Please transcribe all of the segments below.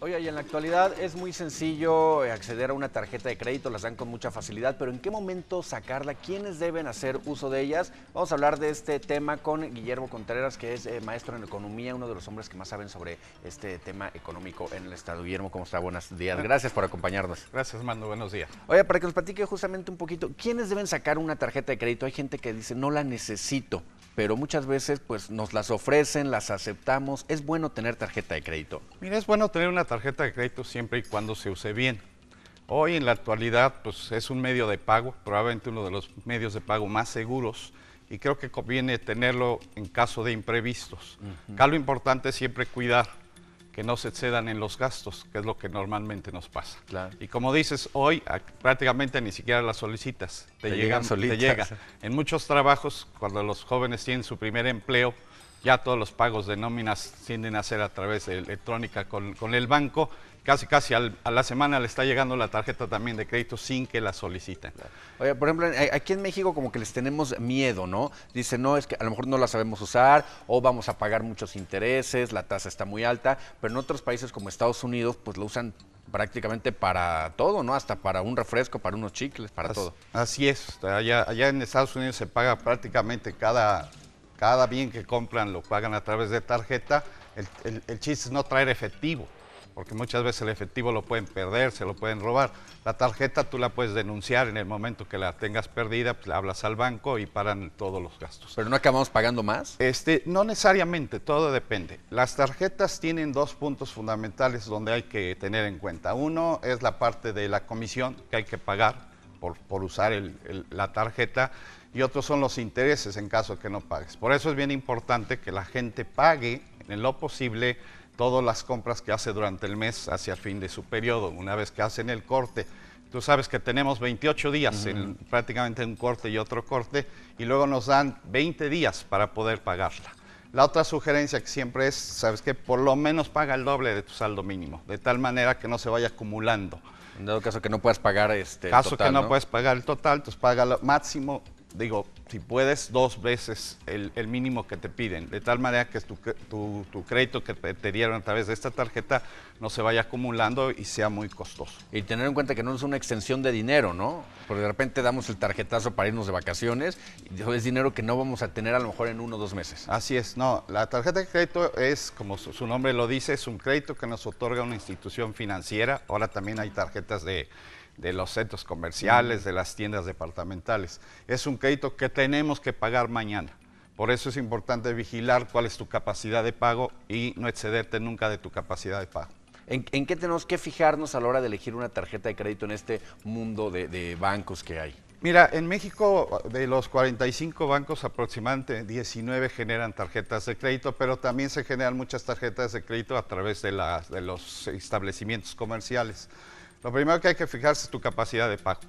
Oye, y en la actualidad es muy sencillo eh, acceder a una tarjeta de crédito, las dan con mucha facilidad, pero ¿en qué momento sacarla? ¿Quiénes deben hacer uso de ellas? Vamos a hablar de este tema con Guillermo Contreras, que es eh, maestro en economía, uno de los hombres que más saben sobre este tema económico en el Estado. Guillermo, ¿cómo está? Buenos días. Gracias por acompañarnos. Gracias, Mando. Buenos días. Oye, para que nos platique justamente un poquito, ¿quiénes deben sacar una tarjeta de crédito? Hay gente que dice, no la necesito pero muchas veces pues nos las ofrecen, las aceptamos. ¿Es bueno tener tarjeta de crédito? Mira, es bueno tener una tarjeta de crédito siempre y cuando se use bien. Hoy en la actualidad pues, es un medio de pago, probablemente uno de los medios de pago más seguros y creo que conviene tenerlo en caso de imprevistos. Acá lo importante es siempre cuidar que no se excedan en los gastos, que es lo que normalmente nos pasa. Y como dices, hoy prácticamente ni siquiera las solicitas, te, llegan, Te llega. En muchos trabajos, cuando los jóvenes tienen su primer empleo, ya todos los pagos de nóminas tienden a ser a través electrónica con, el banco. Casi, casi a la semana le está llegando la tarjeta también de crédito sin que la soliciten. Oye, por ejemplo, eh, aquí en México como que les tenemos miedo, ¿no? Dicen, no, es que a lo mejor no la sabemos usar o vamos a pagar muchos intereses, la tasa está muy alta, pero en otros países como Estados Unidos pues lo usan prácticamente para todo, ¿no? Hasta para un refresco, para unos chicles, para todo. Así es, allá, allá en Estados Unidos se paga prácticamente cada cada bien que compran lo pagan a través de tarjeta. El, el, chiste es no traer efectivo, porque muchas veces el efectivo lo pueden perder, se lo pueden robar. La tarjeta tú la puedes denunciar en el momento que la tengas perdida, pues la hablas al banco y paran todos los gastos. ¿Pero no acabamos pagando más? Este, no necesariamente, todo depende. Las tarjetas tienen dos puntos fundamentales donde hay que tener en cuenta. Uno es la parte de la comisión que hay que pagar por, usar la tarjeta y otros son los intereses en caso de que no pagues. Por eso es bien importante que la gente pague en lo posible todas las compras que hace durante el mes hacia el fin de su periodo, una vez que hacen el corte. Tú sabes que tenemos 28 días, en, prácticamente un corte y otro corte, y luego nos dan 20 días para poder pagarla. La otra sugerencia que siempre es, sabes que por lo menos paga el doble de tu saldo mínimo, de tal manera que no se vaya acumulando. En dado caso que no puedas pagar este. Caso que no, puedes pagar el total, entonces paga lo máximo digo, si puedes, dos veces el, mínimo que te piden, de tal manera que tu, crédito que te dieron a través de esta tarjeta no se vaya acumulando y sea muy costoso. Y tener en cuenta que no es una extensión de dinero, ¿no? Porque de repente damos el tarjetazo para irnos de vacaciones y es dinero que no vamos a tener a lo mejor en uno o dos meses. Así es, no, la tarjeta de crédito es, como su nombre lo dice, es un crédito que nos otorga una institución financiera, ahora también hay tarjetas de de los centros comerciales, de las tiendas departamentales. Es un crédito que tenemos que pagar mañana. Por eso es importante vigilar cuál es tu capacidad de pago y no excederte nunca de tu capacidad de pago. ¿En, qué tenemos que fijarnos a la hora de elegir una tarjeta de crédito en este mundo de, bancos que hay? Mira, en México de los 45 bancos aproximadamente 19 generan tarjetas de crédito, pero también se generan muchas tarjetas de crédito a través de los establecimientos comerciales. Lo primero que hay que fijarse es tu capacidad de pago.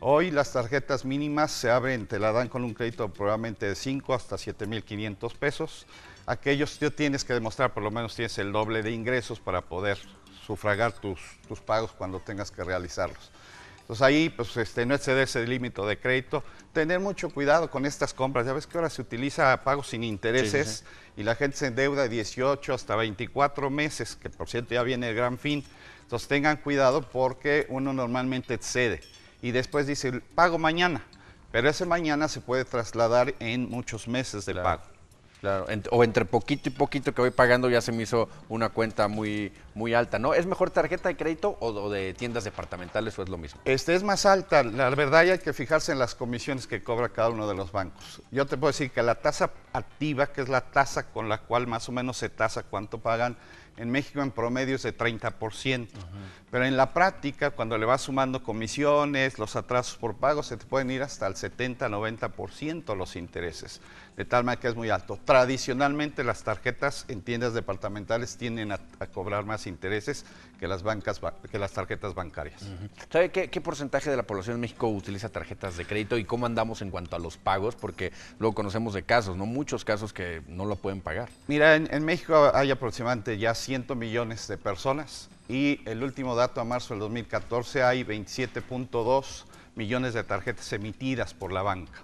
Hoy las tarjetas mínimas se abren, te la dan con un crédito probablemente de 5 hasta 7.500 pesos. Aquellos tú tienes que demostrar, por lo menos tienes el doble de ingresos para poder sufragar tus pagos cuando tengas que realizarlos. Entonces ahí pues, este, no excederse ese límite de crédito. Tener mucho cuidado con estas compras. Ya ves que ahora se utiliza pago sin intereses y la gente se endeuda de 18 hasta 24 meses, que por cierto ya viene el gran fin. Entonces tengan cuidado porque uno normalmente excede y después dice, pago mañana. Pero ese mañana se puede trasladar en muchos meses de pago. Claro, o entre poquito y poquito que voy pagando ya se me hizo una cuenta muy, muy alta, ¿no? ¿Es mejor tarjeta de crédito o, de tiendas departamentales o es lo mismo? Este es más alta. La verdad, hay que fijarse en las comisiones que cobra cada uno de los bancos. Yo te puedo decir que la tasa activa, que es la tasa con la cual más o menos se tasa cuánto pagan, en México en promedio es de 30%. Pero en la práctica, cuando le vas sumando comisiones, los atrasos por pago, se te pueden ir hasta el 70-90% los intereses. De tal manera que es muy alto. Tradicionalmente las tarjetas en tiendas departamentales tienen a, a cobrar más intereses que las bancas que las tarjetas bancarias. ¿Sabe qué, porcentaje de la población en México utiliza tarjetas de crédito y cómo andamos en cuanto a los pagos? Porque luego conocemos de casos, ¿no? Muchos casos que no lo pueden pagar. Mira, en, en México hay aproximadamente ya 100 millones de personas y el último dato a marzo del 2014 hay 27.2 millones de tarjetas emitidas por la banca.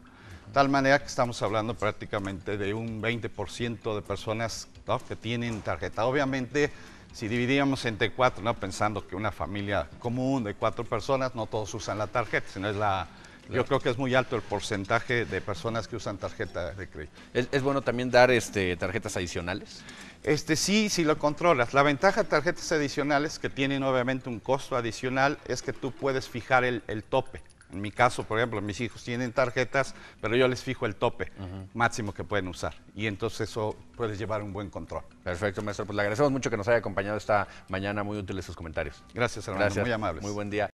Tal manera que estamos hablando prácticamente de un 20% de personas que tienen tarjeta. Obviamente, si dividíamos entre cuatro, ¿no? pensando que una familia común de cuatro personas, no todos usan la tarjeta, sino es la, Yo creo que es muy alto el porcentaje de personas que usan tarjeta de crédito. ¿Es, bueno también dar este, tarjetas adicionales? Este sí, si lo controlas. La ventaja de tarjetas adicionales, que tienen obviamente un costo adicional, es que tú puedes fijar el tope. En mi caso, por ejemplo, mis hijos tienen tarjetas, pero yo les fijo el tope máximo que pueden usar. Y entonces eso puedes llevar un buen control. Perfecto, maestro. Pues le agradecemos mucho que nos haya acompañado esta mañana. Muy útiles sus comentarios. Gracias, hermano. Muy amables. Muy buen día.